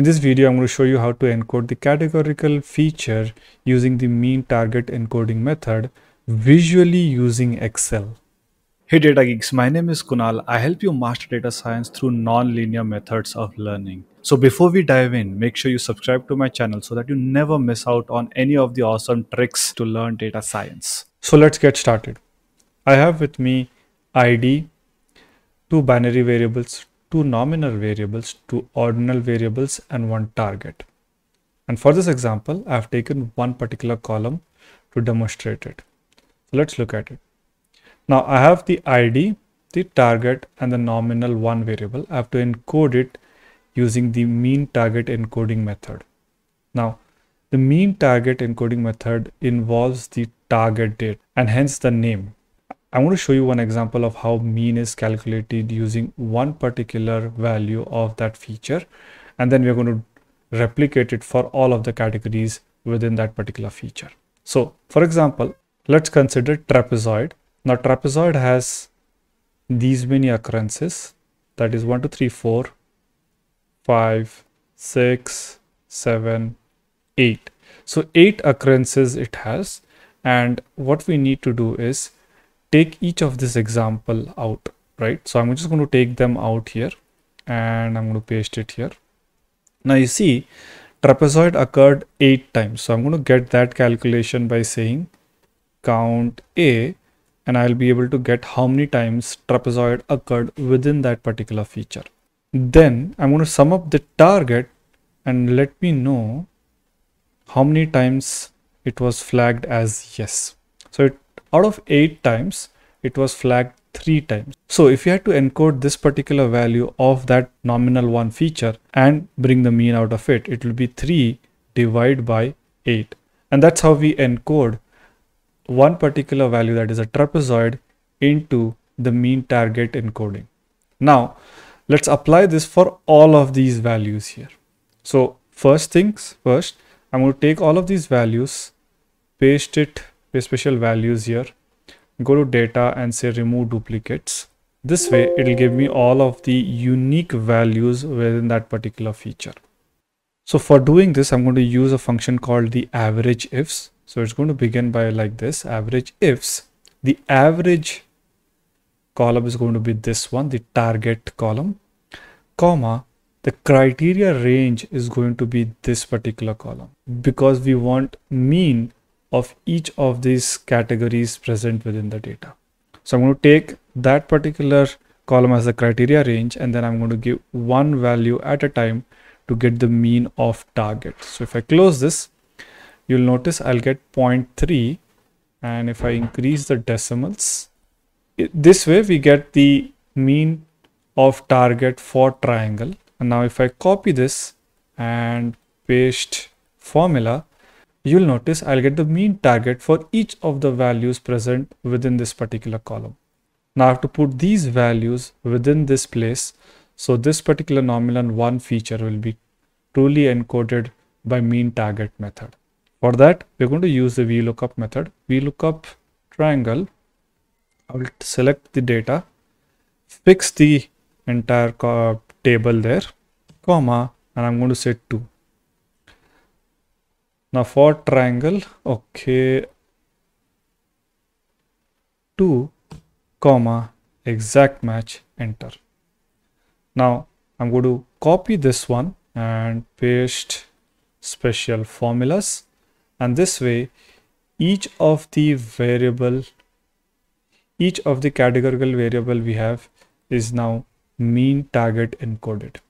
In this video, I'm going to show you how to encode the categorical feature using the mean target encoding method visually using Excel. Hey data geeks, my name is Kunal. I help you master data science through non-linear methods of learning. So before we dive in, make sure you subscribe to my channel so that you never miss out on any of the awesome tricks to learn data science. So let's get started. I have with me ID, two binary variables, two nominal variables, two ordinal variables and one target. And for this example, I have taken one particular column to demonstrate it. So let's look at it. Now I have the ID, the target and the nominal one variable. I have to encode it using the mean target encoding method. Now the mean target encoding method involves the target date and hence the name. I want to show you one example of how mean is calculated using one particular value of that feature. And then we're going to replicate it for all of the categories within that particular feature. So for example, let's consider trapezoid. Now trapezoid has these many occurrences. That is 1, 2, 3, 4, 5, 6, 7, 8. So 8 occurrences it has. And what we need to do is take each of this example out, right? So I'm just going to take them out here and I'm going to paste it here. Now you see trapezoid occurred eight times. So I'm going to get that calculation by saying count A and I'll be able to get how many times trapezoid occurred within that particular feature. Then I'm going to sum up the target and let me know how many times it was flagged as yes. So it out of eight times it was flagged three times. So if you had to encode this particular value of that nominal one feature and bring the mean out of it, it will be three divided by eight. And that's how we encode one particular value that is a trapezoid into the mean target encoding. Now let's apply this for all of these values here. So first things first, I'm going to take all of these values, paste it special values here go to data and say remove duplicates this way it'll give me all of the unique values within that particular feature so for doing this i'm going to use a function called the average ifs so it's going to begin by like this average ifs the average column is going to be this one the target column comma the criteria range is going to be this particular column because we want mean of each of these categories present within the data. So I'm going to take that particular column as the criteria range and then I'm going to give one value at a time to get the mean of target. So if I close this, you'll notice I'll get 0.3 and if I increase the decimals, this way we get the mean of target for triangle. And now if I copy this and paste formula, you'll notice I'll get the mean target for each of the values present within this particular column. Now I have to put these values within this place. So this particular nominal one feature will be truly encoded by mean target method. For that, we're going to use the VLOOKUP method. VLOOKUP triangle, I will select the data, fix the entire table there, comma, and I'm going to set 2 now for triangle okay 2 comma exact match enter now i'm going to copy this one and paste special formulas and this way each of the variable each of the categorical variable we have is now mean target encoded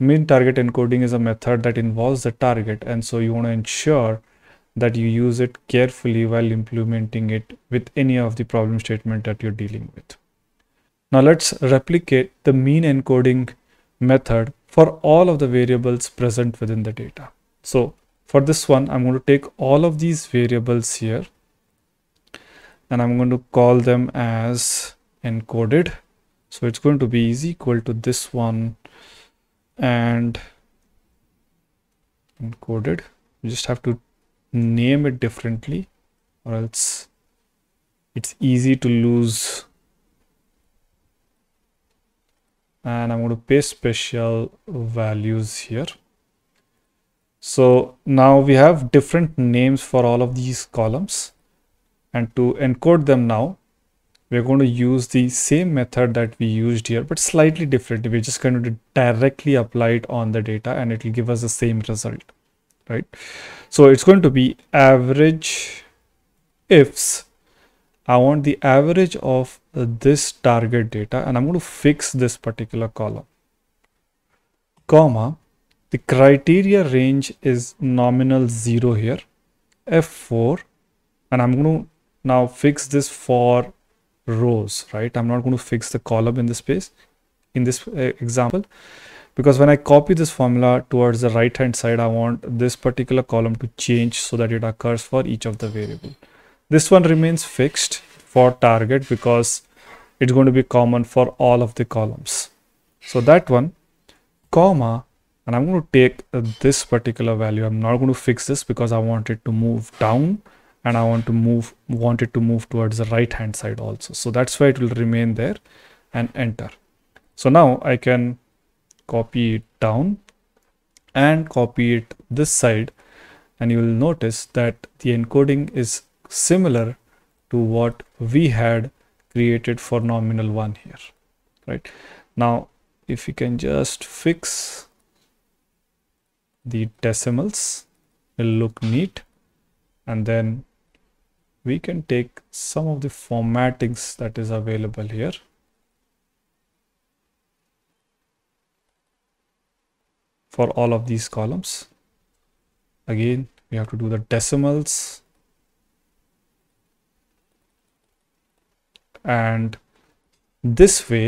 Mean target encoding is a method that involves the target and so you want to ensure that you use it carefully while implementing it with any of the problem statement that you're dealing with. Now let's replicate the mean encoding method for all of the variables present within the data. So for this one, I'm going to take all of these variables here and I'm going to call them as encoded. So it's going to be is equal to this one and encoded you just have to name it differently or else it's easy to lose and I'm going to paste special values here so now we have different names for all of these columns and to encode them now we're going to use the same method that we used here but slightly different we're just going to directly apply it on the data and it will give us the same result right so it's going to be average ifs i want the average of this target data and i'm going to fix this particular column comma the criteria range is nominal 0 here f4 and i'm going to now fix this for rows, right? I'm not going to fix the column in this space, in this uh, example, because when I copy this formula towards the right hand side, I want this particular column to change so that it occurs for each of the variable. This one remains fixed for target because it's going to be common for all of the columns. So that one, comma, and I'm going to take this particular value. I'm not going to fix this because I want it to move down and I want to move want it to move towards the right hand side also so that's why it will remain there and enter so now I can copy it down and copy it this side and you will notice that the encoding is similar to what we had created for nominal 1 here right now if we can just fix the decimals will look neat and then we can take some of the formattings that is available here for all of these columns again we have to do the decimals and this way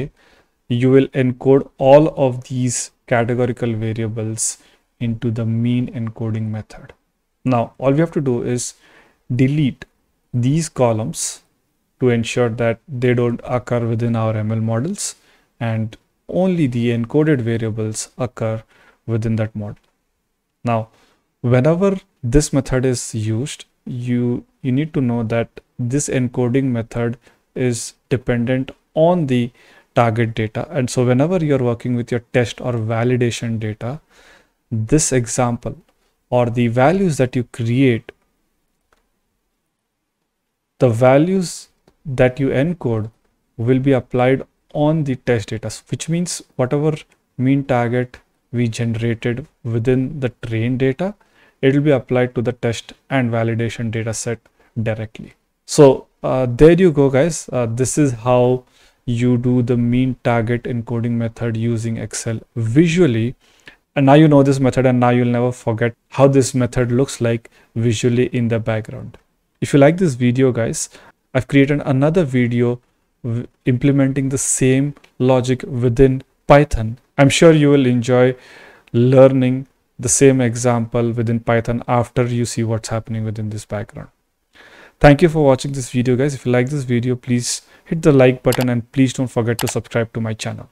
you will encode all of these categorical variables into the mean encoding method now all we have to do is delete these columns to ensure that they don't occur within our ML models and only the encoded variables occur within that model. Now, whenever this method is used, you, you need to know that this encoding method is dependent on the target data. And so whenever you're working with your test or validation data, this example or the values that you create the values that you encode will be applied on the test data which means whatever mean target we generated within the train data it will be applied to the test and validation data set directly so uh, there you go guys uh, this is how you do the mean target encoding method using excel visually and now you know this method and now you'll never forget how this method looks like visually in the background if you like this video guys, I've created another video implementing the same logic within Python. I'm sure you will enjoy learning the same example within Python after you see what's happening within this background. Thank you for watching this video guys. If you like this video, please hit the like button and please don't forget to subscribe to my channel.